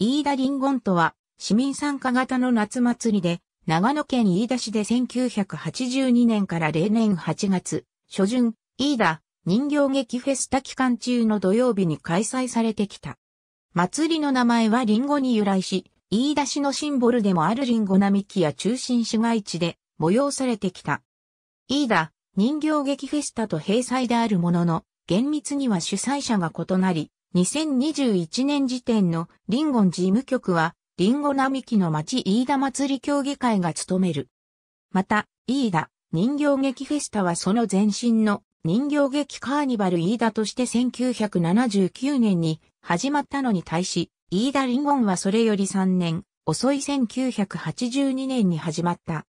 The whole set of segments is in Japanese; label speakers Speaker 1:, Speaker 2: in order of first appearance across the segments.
Speaker 1: 飯田リンゴンとは、市民参加型の夏祭りで、長野県飯田市で1982年から例年8月、初旬、飯田人形劇フェスタ期間中の土曜日に開催されてきた。祭りの名前はリンゴに由来し、飯田市のシンボルでもあるリンゴ並木や中心市街地で催されてきた。飯田人形劇フェスタと閉祭であるものの、厳密には主催者が異なり、2021年時点のリンゴン事務局は、リンゴ並木の町飯田祭り協議会が務める。また、飯田人形劇フェスタはその前身の人形劇カーニバル飯田として1979年に始まったのに対し、飯田リンゴンはそれより3年、遅い1982年に始まった。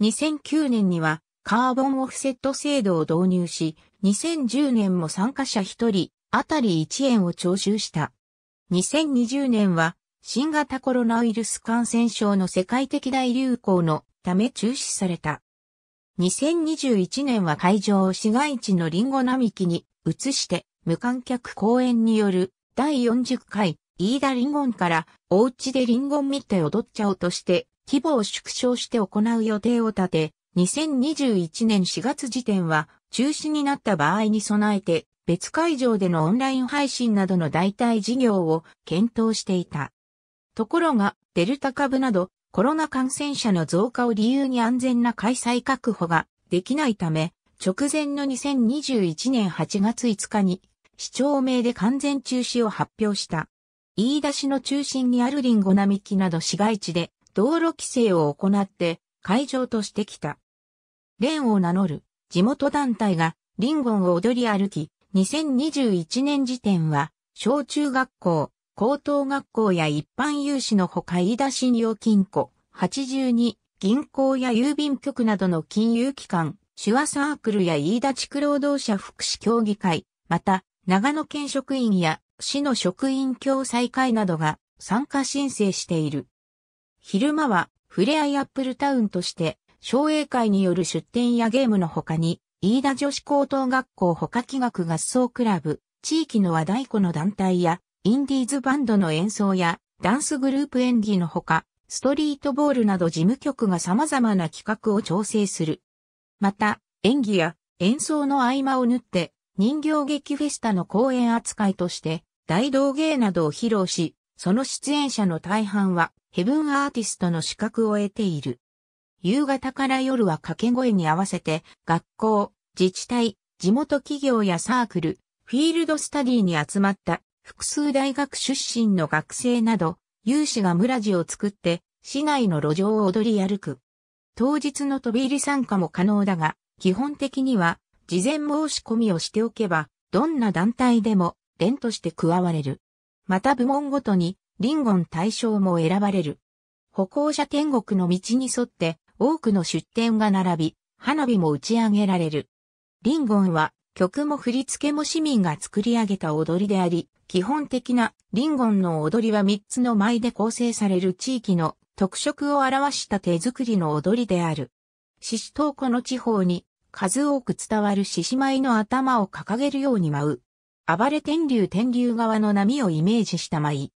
Speaker 1: 2009年にはカーボンオフセット制度を導入し、2010年も参加者1人あたり1円を徴収した。2020年は、新型コロナウイルス感染症の世界的大流行のため中止された。2021年は会場を市街地のリンゴ並木に移して無観客公演による第40回飯田リンゴンからおうちでリンゴン見て踊っちゃおうとして規模を縮小して行う予定を立て、2021年4月時点は中止になった場合に備えて別会場でのオンライン配信などの代替事業を検討していた。ところが、デルタ株などコロナ感染者の増加を理由に安全な開催確保ができないため、直前の2021年8月5日に、市長名で完全中止を発表した。飯田市の中心にあるリンゴ並木など市街地で道路規制を行って会場としてきた。ンを名乗る地元団体がリンゴを踊り歩き、2021年時点は、小中学校、高等学校や一般有志のほか飯田信用金庫、82、銀行や郵便局などの金融機関、手話サークルや飯田地区労働者福祉協議会、また、長野県職員や市の職員協済会などが参加申請している。昼間は、ふれあいアップルタウンとして、商栄会による出店やゲームの他に、飯田女子高等学校他企器合奏クラブ、地域の和太鼓の団体や、インディーズバンドの演奏や、ダンスグループ演技のほか、ストリートボールなど事務局が様々な企画を調整する。また、演技や演奏の合間を縫って、人形劇フェスタの公演扱いとして、大道芸などを披露し、その出演者の大半は、ヘブンアーティストの資格を得ている。夕方から夜は掛け声に合わせて、学校、自治体、地元企業やサークル、フィールドスタディに集まった複数大学出身の学生など、有志が村地を作って市内の路上を踊り歩く。当日の飛び入り参加も可能だが、基本的には事前申し込みをしておけば、どんな団体でも連として加われる。また部門ごとに、リンゴン大賞も選ばれる。歩行者天国の道に沿って多くの出店が並び、花火も打ち上げられる。リンゴンは曲も振り付けも市民が作り上げた踊りであり、基本的なリンゴンの踊りは3つの舞で構成される地域の特色を表した手作りの踊りである。獅子島湖の地方に数多く伝わる獅子舞の頭を掲げるように舞う。暴れ天竜天竜側の波をイメージした舞。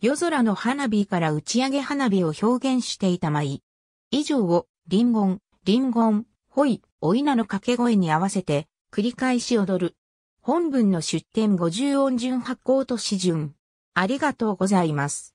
Speaker 1: 夜空の花火から打ち上げ花火を表現していた舞。以上を、リンゴン、リンゴン、ほい、おいなの掛け声に合わせて、繰り返し踊る。本文の出典50音順発行と指順。ありがとうございます。